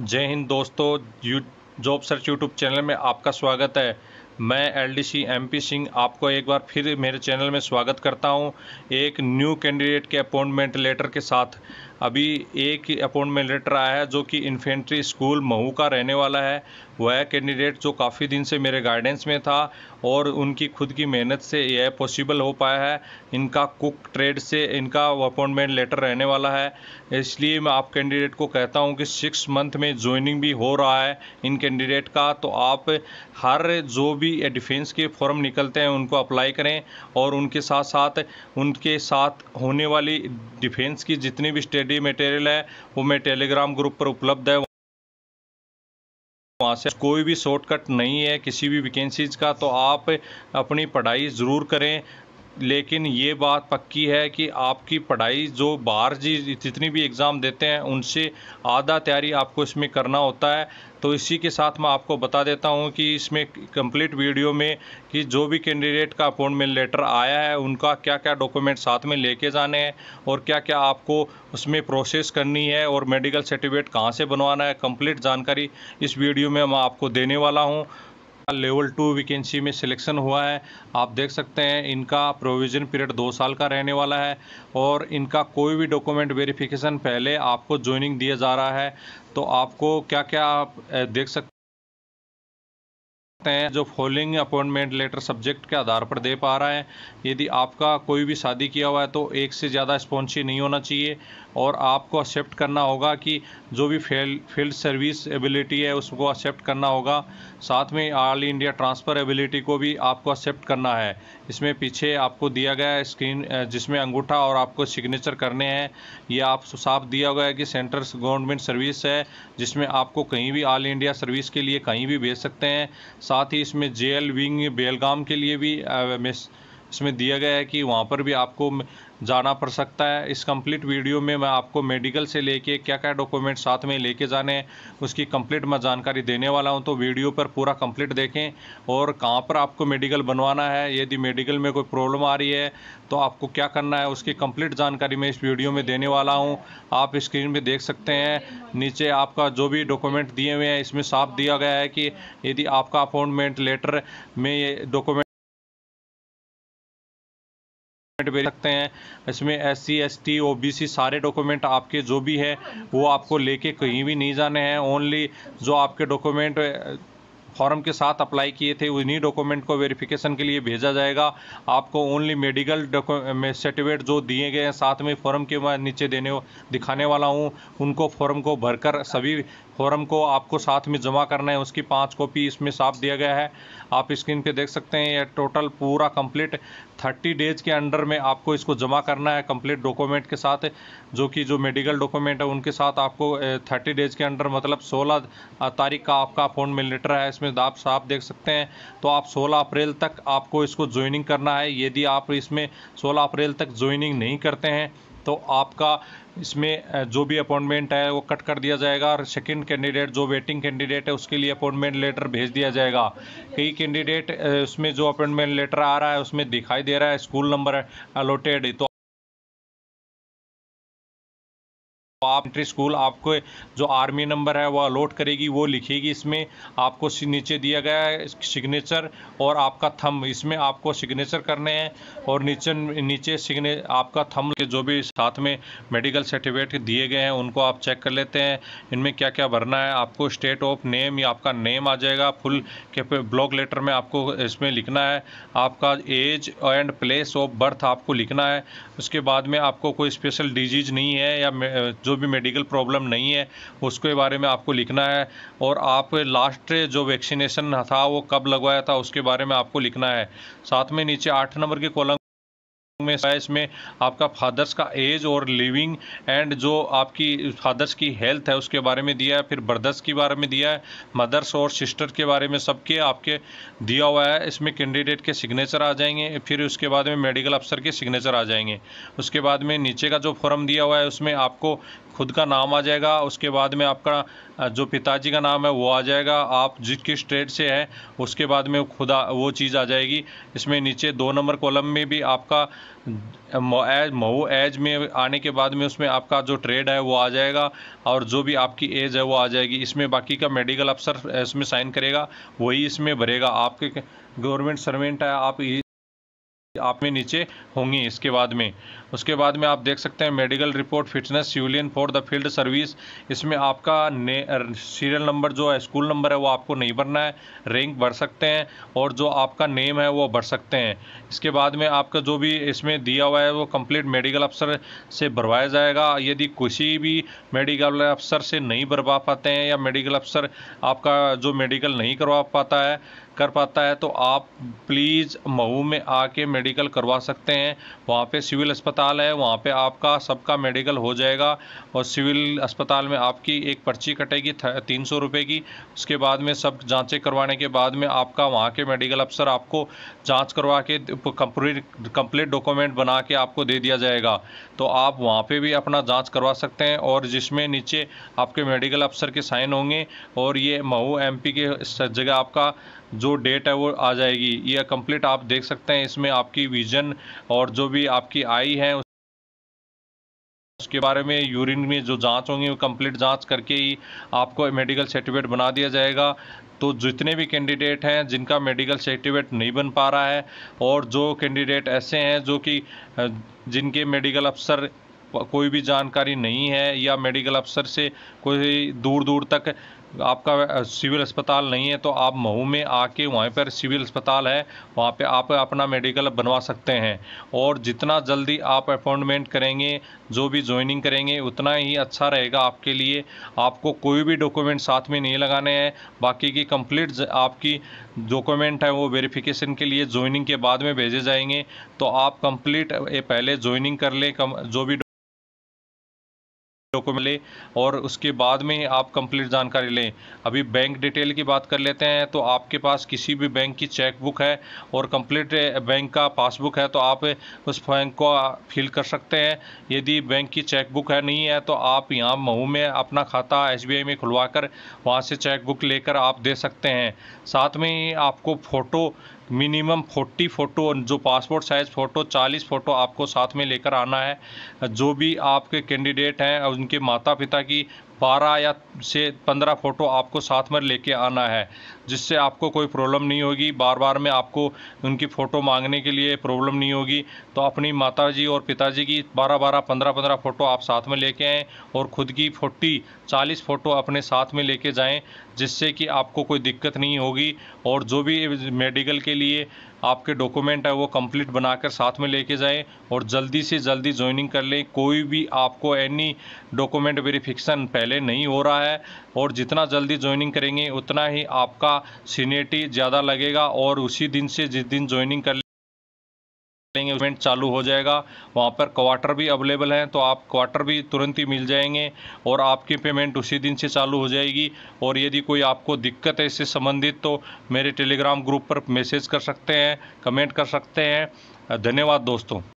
जय हिंद दोस्तों job search YouTube channel में आपका स्वागत है मैं L D C M P Singh आपको एक बार फिर मेरे चैनल में स्वागत करता हूं एक न्यू कैंडिडेट के अपॉइंटमेंट लेटर के साथ अभी एक अपॉइंटमेंट लेटर आया है जो कि इन्फेंट्री स्कूल महू का रहने वाला है वह कैंडिडेट जो काफ़ी दिन से मेरे गाइडेंस में था और उनकी खुद की मेहनत से यह पॉसिबल हो पाया है इनका कुक ट्रेड से इनका अपॉइंटमेंट लेटर रहने वाला है इसलिए मैं आप कैंडिडेट को कहता हूं कि सिक्स मंथ में ज्वाइनिंग भी हो रहा है इन कैंडिडेट का तो आप हर जो भी डिफेंस के फॉर्म निकलते हैं उनको अप्लाई करें और उनके साथ साथ उनके साथ होने वाली डिफेंस की जितनी भी स्टेट रेडी मटेरियल है वो मैं टेलीग्राम ग्रुप पर उपलब्ध है वहाँ से कोई भी शॉर्टकट नहीं है किसी भी वैकेंसीज़ का तो आप अपनी पढ़ाई ज़रूर करें लेकिन ये बात पक्की है कि आपकी पढ़ाई जो बाहर जी जितनी भी एग्ज़ाम देते हैं उनसे आधा तैयारी आपको इसमें करना होता है तो इसी के साथ मैं आपको बता देता हूँ कि इसमें कंप्लीट वीडियो में कि जो भी कैंडिडेट का अपॉइंटमेंट लेटर आया है उनका क्या क्या डॉक्यूमेंट साथ में लेके जाने हैं और क्या क्या आपको उसमें प्रोसेस करनी है और मेडिकल सर्टिफिकेट कहाँ से बनवाना है कम्प्लीट जानकारी इस वीडियो में मैं आपको देने वाला हूँ लेवल टू वैकेंसी में सिलेक्शन हुआ है आप देख सकते हैं इनका प्रोविज़न पीरियड दो साल का रहने वाला है और इनका कोई भी डॉक्यूमेंट वेरिफिकेशन पहले आपको ज्वाइनिंग दिया जा रहा है तो आपको क्या क्या आप देख सकते सकते हैं जो फॉलोइंग अपॉइंटमेंट लेटर सब्जेक्ट के आधार पर दे पा रहा है यदि आपका कोई भी शादी किया हुआ है तो एक से ज़्यादा स्पॉन्सी नहीं होना चाहिए और आपको एक्सेप्ट करना होगा कि जो भी फील्ड सर्विस एबिलिटी है उसको एक्सेप्ट करना होगा साथ में ऑल इंडिया ट्रांसफ़र एबिलिटी को भी आपको एक्सेप्ट करना है इसमें पीछे आपको दिया गया है स्क्रीन जिसमें अंगूठा और आपको सिग्नेचर करने हैं ये आप साफ दिया हुआ है कि सेंटर गवर्नमेंट सर्विस है जिसमें आपको कहीं भी ऑल इंडिया सर्विस के लिए कहीं भी भेज सकते हैं साथ ही इसमें जेएल विंग बेलगाम के लिए भी इसमें दिया गया है कि वहाँ पर भी आपको जाना पड़ सकता है इस कंप्लीट वीडियो में मैं आपको मेडिकल से लेके क्या क्या डॉक्यूमेंट साथ में लेके जाने हैं उसकी कंप्लीट मैं जानकारी देने वाला हूं तो वीडियो पर पूरा कंप्लीट देखें और कहां पर आपको मेडिकल बनवाना है यदि मेडिकल में कोई प्रॉब्लम आ रही है तो आपको क्या करना है उसकी कंप्लीट जानकारी मैं इस वीडियो में देने वाला हूँ आप स्क्रीन पर देख सकते हैं नीचे आपका जो भी डॉक्यूमेंट दिए हुए हैं इसमें साफ दिया गया है कि यदि आपका अपॉइंटमेंट लेटर में ये डॉक्यूमेंट डॉक्यूमेंट भेज सकते हैं इसमें S C S T O B C सारे डॉक्यूमेंट आपके जो भी है वो आपको लेके कहीं भी नहीं जाने हैं ओनली जो आपके डॉक्यूमेंट फॉर्म के साथ अप्लाई किए थे उन्हीं डॉक्यूमेंट को वेरिफिकेशन के लिए भेजा जाएगा आपको ओनली मेडिकल सर्टिफिकेट जो दिए गए हैं साथ में फॉर्म के नीचे देने दिखाने वाला हूँ उनको फॉर्म को भरकर सभी फॉर्म को आपको साथ में जमा करना है उसकी पाँच कॉपी इसमें साफ दिया गया है आप स्क्रीन पे देख सकते हैं ये टोटल पूरा कंप्लीट थर्टी डेज के अंडर में आपको इसको जमा करना है कंप्लीट डॉक्यूमेंट के साथ जो कि जो मेडिकल डॉक्यूमेंट है उनके साथ आपको थर्टी डेज के अंडर मतलब सोलह तारीख का आपका फोन में लेटर है इसमें आप साफ देख सकते हैं तो आप सोलह अप्रैल तक आपको इसको ज्वाइनिंग करना है यदि आप इसमें सोलह अप्रैल तक ज्वाइनिंग नहीं करते हैं तो आपका इसमें जो भी अपॉइंटमेंट है वो कट कर दिया जाएगा और सेकंड कैंडिडेट जो वेटिंग कैंडिडेट है उसके लिए अपॉइंटमेंट लेटर भेज दिया जाएगा कई कैंडिडेट उसमें जो अपॉइंटमेंट लेटर आ रहा है उसमें दिखाई दे रहा है स्कूल नंबर अलोटेड तो आप एंट्री स्कूल आपको जो आर्मी नंबर है वो अलॉट करेगी वो लिखेगी इसमें आपको नीचे दिया गया है सिग्नेचर और आपका थम इसमें आपको सिग्नेचर करने हैं और नीचे नीचे सिग्ने आपका थम के जो भी साथ में मेडिकल सर्टिफिकेट दिए गए हैं उनको आप चेक कर लेते हैं इनमें क्या क्या भरना है आपको स्टेट ऑफ नेम या आपका नेम आ जाएगा फुल के ब्लॉक लेटर में आपको इसमें लिखना है आपका age and place of birth आपको लिखना है उसके बाद में आपको कोई स्पेशल डिजीज नहीं है या जो जो भी मेडिकल प्रॉब्लम नहीं है उसके बारे में आपको लिखना है और आप लास्ट जो वैक्सीनेशन था वो कब लगवाया था उसके बारे में आपको लिखना है साथ में नीचे आठ नंबर के कॉलम में इसमें आपका फादर्स का एज और लिविंग एंड जो आपकी फादर्स की हेल्थ है उसके बारे में दिया है फिर ब्रदर्स के बारे में दिया है मदर्स और सिस्टर के बारे में सबके आपके दिया हुआ है इसमें कैंडिडेट के सिग्नेचर आ जाएंगे फिर उसके बाद में मेडिकल अफसर के सिग्नेचर आ जाएंगे उसके बाद में नीचे का जो फॉर्म दिया हुआ है उसमें आपको खुद का नाम आ जाएगा उसके बाद में आपका जो पिताजी का नाम है वो आ जाएगा आप जिस किस स्टेट से हैं उसके बाद में खुदा वो चीज़ आ जाएगी इसमें नीचे दो नंबर कॉलम में भी आपका मऊ एज में आने के बाद में उसमें आपका जो ट्रेड है वो आ जाएगा और जो भी आपकी एज है वो आ जाएगी इसमें बाकी का मेडिकल अफसर इसमें साइन करेगा वही इसमें भरेगा आपके गवर्नमेंट सर्वेंट है आप आप में नीचे होंगी इसके बाद में उसके बाद में आप देख सकते हैं medical report fitness civilian for the field service इसमें आपका ने सीरियल नंबर जो है स्कूल नंबर है वो आपको नहीं भरना है रैंक भर सकते हैं और जो आपका नेम है वो भर सकते हैं इसके बाद में आपका जो भी इसमें दिया हुआ है वो कंप्लीट मेडिकल अफसर से भरवाया जाएगा यदि किसी भी मेडिकल अफसर से नहीं भरवा पाते हैं या मेडिकल अफसर आपका जो मेडिकल नहीं करवा पाता है कर पाता है तो आप प्लीज़ महू में आके मेडिकल करवा सकते हैं वहाँ पे सिविल अस्पताल है वहाँ पे आपका सबका मेडिकल हो जाएगा और सिविल अस्पताल में आपकी एक पर्ची कटेगी तीन सौ रुपये की उसके बाद में सब जांचें करवाने के बाद में आपका वहाँ के मेडिकल अफसर आपको जाँच करवा के कंप्लीट कम्प्लीट डॉक्यूमेंट बना के आपको दे दिया जाएगा तो आप वहाँ पर भी अपना जाँच करवा सकते हैं और जिसमें नीचे आपके मेडिकल अफसर के साइन होंगे और ये महू एम के जगह आपका जो डेट है वो आ जाएगी ये कंप्लीट आप देख सकते हैं इसमें आपकी विजन और जो भी आपकी आई है उसके बारे में यूरिन में जो जांच होंगी वो कंप्लीट जांच करके ही आपको मेडिकल सर्टिफिकेट बना दिया जाएगा तो जितने भी कैंडिडेट हैं जिनका मेडिकल सर्टिफिकेट नहीं बन पा रहा है और जो कैंडिडेट ऐसे हैं जो कि जिनके मेडिकल अफसर कोई भी जानकारी नहीं है या मेडिकल अफसर से कोई दूर दूर तक आपका सिविल अस्पताल नहीं है तो आप महू में आके वहीं पर सिविल अस्पताल है वहाँ पे आप अपना मेडिकल बनवा सकते हैं और जितना जल्दी आप अपॉइंटमेंट करेंगे जो भी ज्वाइनिंग करेंगे उतना ही अच्छा रहेगा आपके लिए आपको कोई भी डॉक्यूमेंट साथ में नहीं लगाने हैं बाकी की कंप्लीट आपकी डॉक्यूमेंट है वो वेरिफिकेशन के लिए ज्वाइनिंग के बाद में भेजे जाएंगे तो आप कंप्लीट पहले ज्वाइनिंग कर लें जो भी डॉक्यूमेंट मिले और उसके बाद में आप कंप्लीट जानकारी लें अभी बैंक डिटेल की बात कर लेते हैं तो आपके पास किसी भी बैंक की चेक बुक है और कंप्लीट बैंक का पासबुक है तो आप उस बैंक को फिल कर सकते हैं यदि बैंक की चेक बुक है नहीं है तो आप यहाँ महू में अपना खाता एस में खुलवा कर वहाँ से चेक बुक लेकर आप दे सकते हैं साथ में आपको फ़ोटो मिनिमम 40 फ़ोटो जो पासपोर्ट साइज़ फ़ोटो 40 फ़ोटो आपको साथ में लेकर आना है जो भी आपके कैंडिडेट हैं और उनके माता पिता की बारह या से पंद्रह फ़ोटो आपको साथ में लेके आना है जिससे आपको कोई प्रॉब्लम नहीं होगी बार बार में आपको उनकी फ़ोटो मांगने के लिए प्रॉब्लम नहीं होगी तो अपनी माता जी और पिताजी की बारह बारह पंद्रह पंद्रह फ़ोटो आप साथ में लेके आएँ और ख़ुद की फोटी चालीस फ़ोटो अपने साथ में लेके जाएँ जिससे कि आपको कोई दिक्कत नहीं होगी और जो भी मेडिकल के लिए आपके डॉक्यूमेंट है वो कंप्लीट बनाकर साथ में लेके जाएं और जल्दी से जल्दी ज्वाइनिंग कर लें कोई भी आपको एनी डॉक्यूमेंट वेरिफिकेशन पहले नहीं हो रहा है और जितना जल्दी ज्वाइनिंग करेंगे उतना ही आपका सीनियरिटी ज़्यादा लगेगा और उसी दिन से जिस दिन ज्वाइनिंग कर लेंगे इवेंट चालू हो जाएगा वहाँ पर क्वार्टर भी अवेलेबल हैं तो आप क्वार्टर भी तुरंत ही मिल जाएंगे और आपकी पेमेंट उसी दिन से चालू हो जाएगी और यदि कोई आपको दिक्कत है इससे संबंधित तो मेरे टेलीग्राम ग्रुप पर मैसेज कर सकते हैं कमेंट कर सकते हैं धन्यवाद दोस्तों